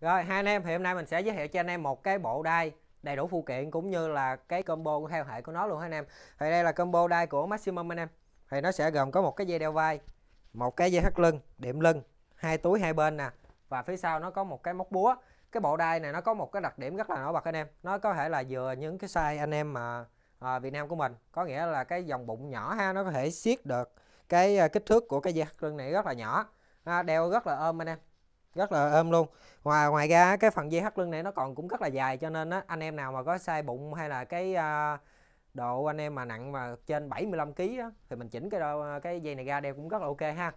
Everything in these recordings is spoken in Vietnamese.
rồi hai anh em thì hôm nay mình sẽ giới thiệu cho anh em một cái bộ đai đầy đủ phụ kiện cũng như là cái combo theo hệ của nó luôn anh em thì đây là combo đai của maximum anh em thì nó sẽ gồm có một cái dây đeo vai một cái dây thắt lưng điểm lưng hai túi hai bên nè và phía sau nó có một cái móc búa cái bộ đai này nó có một cái đặc điểm rất là nổi bật anh em nó có thể là vừa những cái size anh em mà à, Việt Nam của mình có nghĩa là cái dòng bụng nhỏ ha nó có thể siết được cái à, kích thước của cái dây thắt lưng này rất là nhỏ à, đeo rất là ôm anh em rất là êm luôn ngoài ngoài ra cái phần dây thắt lưng này nó còn cũng rất là dài cho nên á, anh em nào mà có sai bụng hay là cái uh, độ anh em mà nặng mà trên 75 kg á, thì mình chỉnh cái đo, à, cái dây này ra đeo cũng rất là ok ha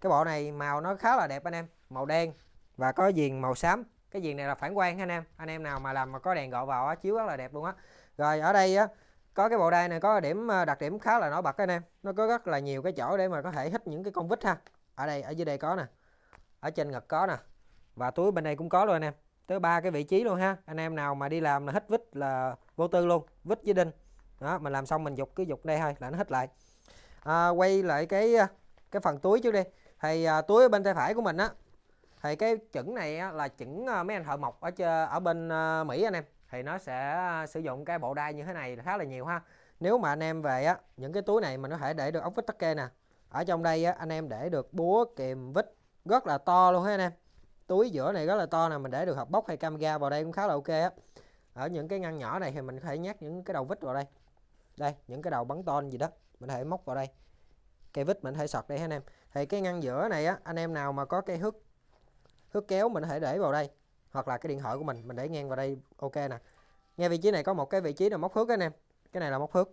cái bộ này màu nó khá là đẹp anh em màu đen và có viền màu xám cái viền này là phản quang anh em anh em nào mà làm mà có đèn gọ vào á, chiếu rất là đẹp luôn á rồi ở đây á có cái bộ đai này có điểm à, đặc điểm khá là nổi bật anh em nó có rất là nhiều cái chỗ để mà có thể hít những cái con vít ha ở đây ở dưới đây có nè ở trên ngực có nè và túi bên đây cũng có luôn anh em tới ba cái vị trí luôn ha anh em nào mà đi làm là hết vít là vô tư luôn vít với đinh đó mình làm xong mình dục cứ dục đây thôi là nó hết lại à, quay lại cái cái phần túi trước đi thì à, túi bên tay phải của mình á thì cái chuẩn này á, là chuẩn à, mấy anh thợ mộc ở ở bên à, Mỹ anh em thì nó sẽ à, sử dụng cái bộ đai như thế này khá là nhiều ha nếu mà anh em về á những cái túi này mình có thể để được ống vít tắc kê nè ở trong đây á, anh em để được búa kìm vít rất là to luôn ha anh em túi giữa này rất là to nè mình để được hộp bốc hay camera vào đây cũng khá là ok á ở những cái ngăn nhỏ này thì mình có thể nhét những cái đầu vít vào đây đây những cái đầu bắn ton gì đó mình thể móc vào đây cây vít mình thể sọt đây ha anh em thì cái ngăn giữa này á anh em nào mà có cái hước hước kéo mình có thể để vào đây hoặc là cái điện thoại của mình mình để ngang vào đây ok nè ngay vị trí này có một cái vị trí là móc hước anh em cái này là móc hước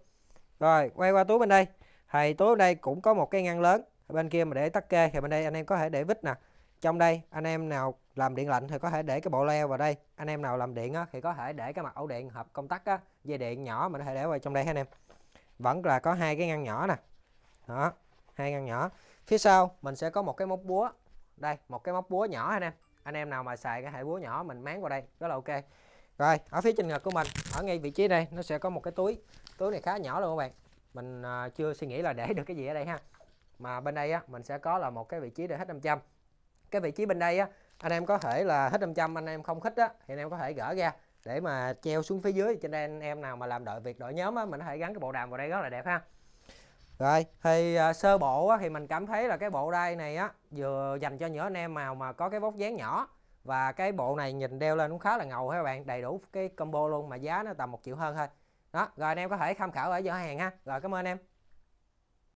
rồi quay qua túi bên đây thì túi bên đây cũng có một cái ngăn lớn bên kia mà để tắc kê thì bên đây anh em có thể để vít nè trong đây anh em nào làm điện lạnh thì có thể để cái bộ leo vào đây anh em nào làm điện á, thì có thể để cái mặt ổ điện hợp công tắc á, dây điện nhỏ mình có thể để vào trong đây anh em vẫn là có hai cái ngăn nhỏ nè đó hai ngăn nhỏ phía sau mình sẽ có một cái móc búa đây một cái móc búa nhỏ anh em anh em nào mà xài cái hệ búa nhỏ mình máng vào đây rất là ok rồi ở phía trên ngực của mình ở ngay vị trí đây nó sẽ có một cái túi túi này khá nhỏ luôn các bạn mình uh, chưa suy nghĩ là để được cái gì ở đây ha mà bên đây á mình sẽ có là một cái vị trí để hết 500 cái vị trí bên đây á anh em có thể là hết 500 anh em không khích á thì anh em có thể gỡ ra để mà treo xuống phía dưới cho nên anh em nào mà làm đội việc đội nhóm á mình có thể gắn cái bộ đàm vào đây rất là đẹp ha rồi thì à, sơ bộ á, thì mình cảm thấy là cái bộ đai này á vừa dành cho những anh em nào mà có cái vóc dáng nhỏ và cái bộ này nhìn đeo lên cũng khá là ngầu các bạn đầy đủ cái combo luôn mà giá nó tầm một triệu hơn thôi đó rồi anh em có thể tham khảo ở giỏ hàng ha rồi cảm ơn em